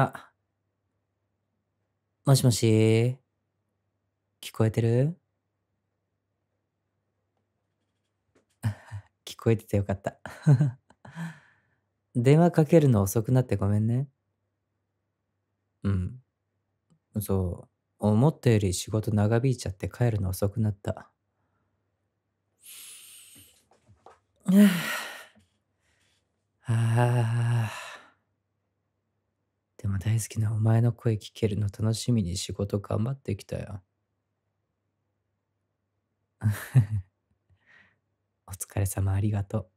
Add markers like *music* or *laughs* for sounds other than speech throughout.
あ、もしもし、聞こえてる *laughs* 聞こえててよかった *laughs* 電話かけるの遅くなってごめんね。うん。そう。思ったより仕事長引いちゃって帰るの遅くなった。は *sighs* あ。でも大好きなお前の声聞けるの楽しみに仕事頑張ってきたよ。*laughs* お疲れ様ありがと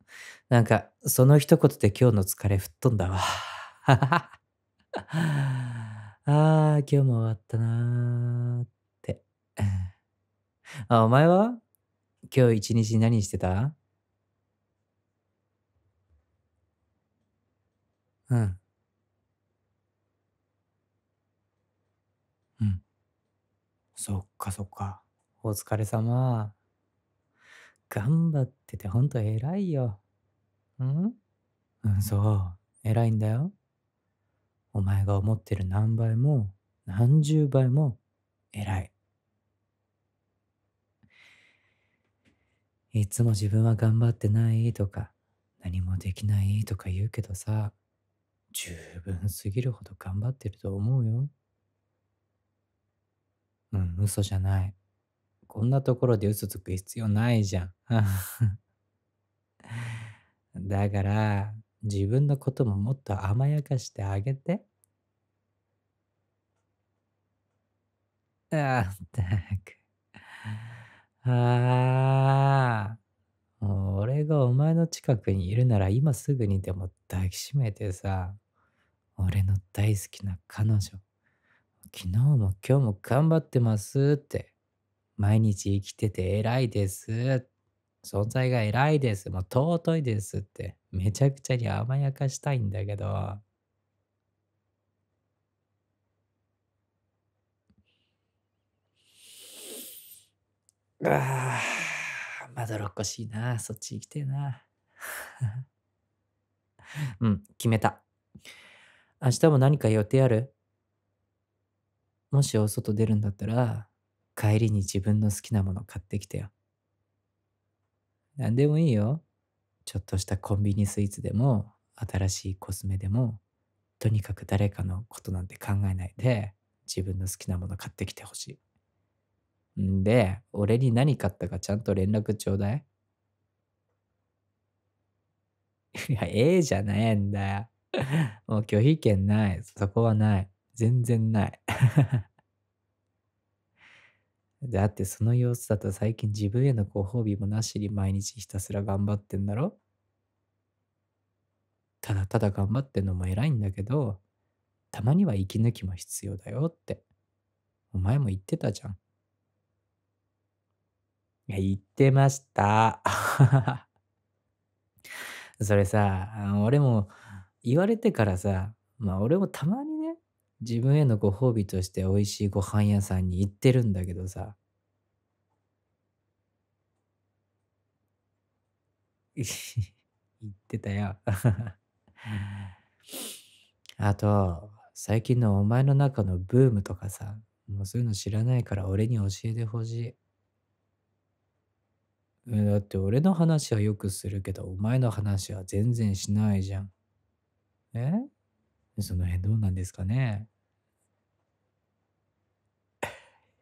う。なんか、その一言で今日の疲れ吹っ飛んだわ。*laughs* ああ、今日も終わったなーって。*laughs* あ、お前は今日一日何してたうん。うん。そっかそっか。お疲れ様。頑張っててほんと偉いよ。うん、うん、そう。偉いんだよ。お前が思ってる何倍も何十倍も偉い。いつも自分は頑張ってないとか何もできないとか言うけどさ十分すぎるほど頑張ってると思うよ。うん、嘘じゃない。こんなところで嘘つく必要ないじゃん。*laughs* だから、自分のことももっと甘やかしてあげて。あったく。ああ。俺がお前の近くにいるなら今すぐにでも抱きしめてさ。俺の大好きな彼女昨日も今日も頑張ってますって毎日生きてて偉いです存在が偉いですもう尊いですってめちゃくちゃに甘やかしたいんだけどああ、まどろっこしいな。そっち行きてえな。*laughs* うん、決めた。明日も何か予定あるもしお外出るんだったら、帰りに自分の好きなもの買ってきてよ。何でもいいよ。ちょっとしたコンビニスイーツでも、新しいコスメでも、とにかく誰かのことなんて考えないで、自分の好きなもの買ってきてほしい。んで、俺に何買ったかちゃんと連絡ちょうだい。いや、ええじゃねえんだよ。*laughs* もう拒否権ない。そこはない。全然ない。だ *laughs* ってその様子だと最近自分へのご褒美もなしに毎日ひたすら頑張ってんだろただただ頑張ってんのも偉いんだけど、たまには息抜きも必要だよって。お前も言ってたじゃん。いや、言ってました。*laughs* それさ、俺も言われてからさ、まあ俺もたまにね、自分へのご褒美として美味しいご飯屋さんに行ってるんだけどさ、言 *laughs* ってたよ *laughs* あと、最近のお前の中のブームとかさ、もうそういうの知らないから俺に教えてほしい。だって俺の話はよくするけど、お前の話は全然しないじゃん。えその辺どうなんですかね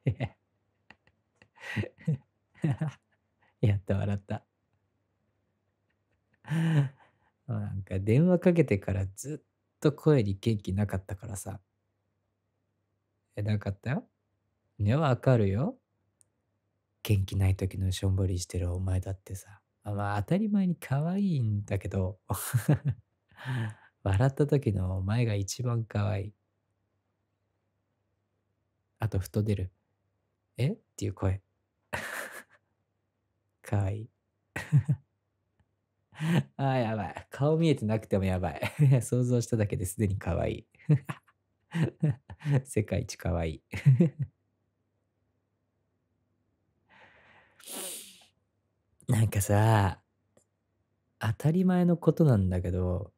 *laughs* やった笑った。なんか電話かけてからずっと声に元気なかったからさ。え、なかったよ。ね、わかるよ。元気ない時のしょんぼりしてるお前だってさ。まあ当たり前に可愛いんだけど。*laughs* 笑った時の前が一番可愛い。あと、ふと出る。えっていう声。*laughs* 可愛い。*laughs* ああ、やばい。顔見えてなくてもやばい。*laughs* 想像しただけですでに可愛い。世界一可愛い。なんかさ、当たり前のことなんだけど、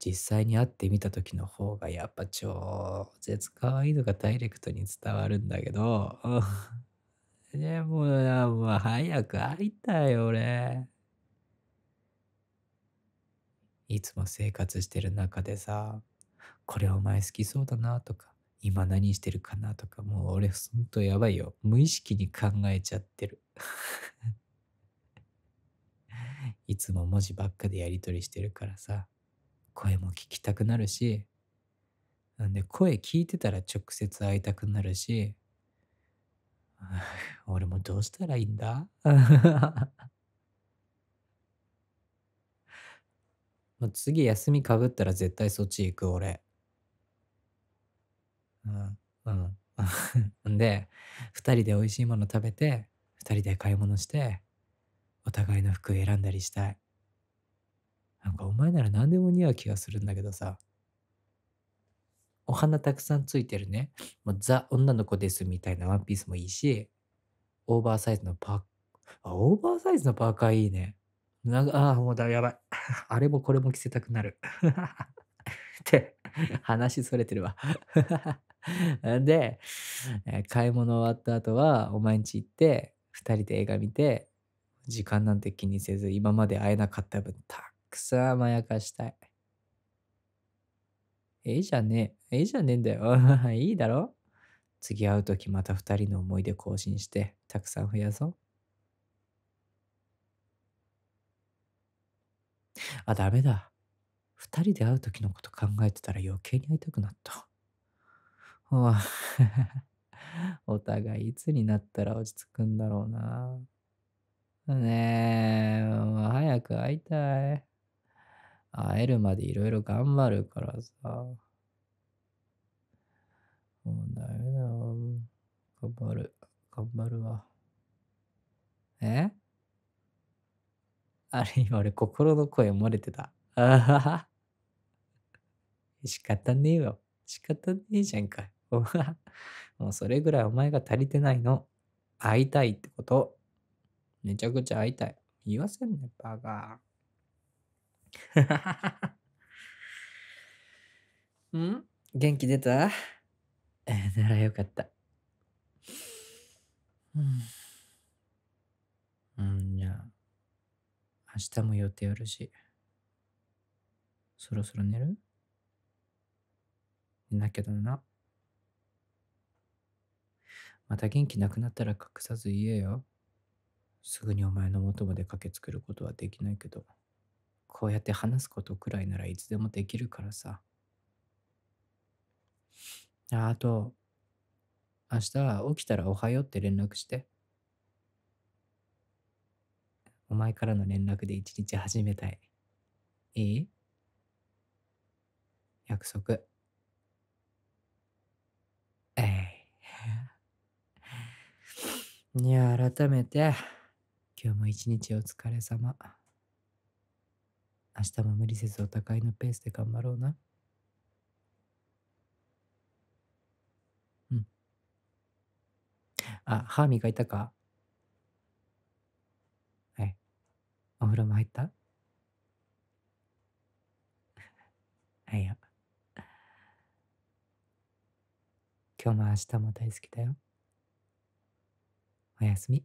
実際に会ってみた時の方がやっぱ超絶可愛いのがダイレクトに伝わるんだけど。*laughs* でも、もう早く会いたい俺。いつも生活してる中でさ、これお前好きそうだなとか、今何してるかなとか、もう俺ほんとやばいよ。無意識に考えちゃってる。*laughs* いつも文字ばっかでやりとりしてるからさ。声も聞きたくなるしなんで声聞いてたら直接会いたくなるし *laughs* 俺もどうしたらいいんだ *laughs* もう次休みかぶったら絶対そっち行く俺。うん、うん。*laughs* で、2人で美味しいもの食べて、2人で買い物して、お互いの服選んだりしたい。なんかお前なら何でも似合う気がするんだけどさ。お花たくさんついてるね、もうザ女の子ですみたいなワンピースもいいし、オーバーサイズのパーあ、オーバーサイズのパーカーいいね。なんああ、もうだ、やばい。*laughs* あれもこれも着せたくなる。*laughs* って、話それてるわ。*laughs* で、買い物終わった後は、お前んち行って、2人で映画見て、時間なんて気にせず、今まで会えなかった分、たくそ甘やかしたい。ええじゃねえ。ええじゃねえんだよ。*laughs* いいだろ次会う時また二人の思い出更新して、たくさん増やそう。あ、ダメだ。二人で会う時のこと考えてたら余計に会いたくなった。お *laughs* 互いいつになったら落ち着くんだろうな。ねえ、もう早く会いたい。会えるまでいろいろ頑張るからさ。もうダメだよ。頑張る。頑張るわ。えあれ今俺心の声漏れてた。あはは。仕方ねえわ。仕方ねえじゃんか。もうそれぐらいお前が足りてないの。会いたいってこと。めちゃくちゃ会いたい。言わせんね、バカ。*laughs* うん元気出たならよかった。うん。うん、じゃあ、明日も予定あるし、そろそろ寝るきけどな。また元気なくなったら隠さず言えよ。すぐにお前の元まで駆けつけることはできないけど。こうやって話すことくらいならいつでもできるからさ。ああと、明日起きたらおはようって連絡して。お前からの連絡で一日始めたい。いい約束。えい。*laughs* いや、改めて、今日も一日お疲れ様。明日も無理せずお互いのペースで頑張ろうな。うん。あ、歯磨いたかはい。お風呂も入ったは *laughs* いよ。今日も明日も大好きだよ。おやすみ。